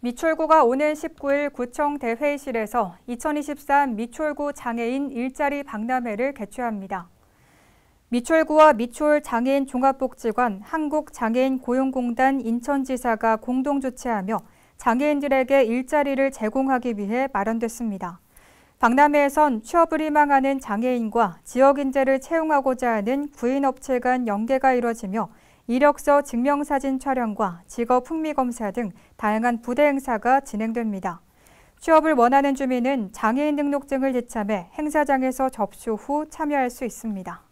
미출구가 오는 19일 구청 대회의실에서 2023 미출구 장애인 일자리 박람회를 개최합니다. 미출구와 미출 장애인 종합복지관 한국장애인 고용공단 인천지사가 공동 주최하며 장애인들에게 일자리를 제공하기 위해 마련됐습니다. 박람회에선 취업을 희망하는 장애인과 지역 인재를 채용하고자 하는 구인업체 간 연계가 이뤄지며 이력서 증명사진 촬영과 직업 흥미 검사 등 다양한 부대 행사가 진행됩니다. 취업을 원하는 주민은 장애인 등록증을 제참해 행사장에서 접수 후 참여할 수 있습니다.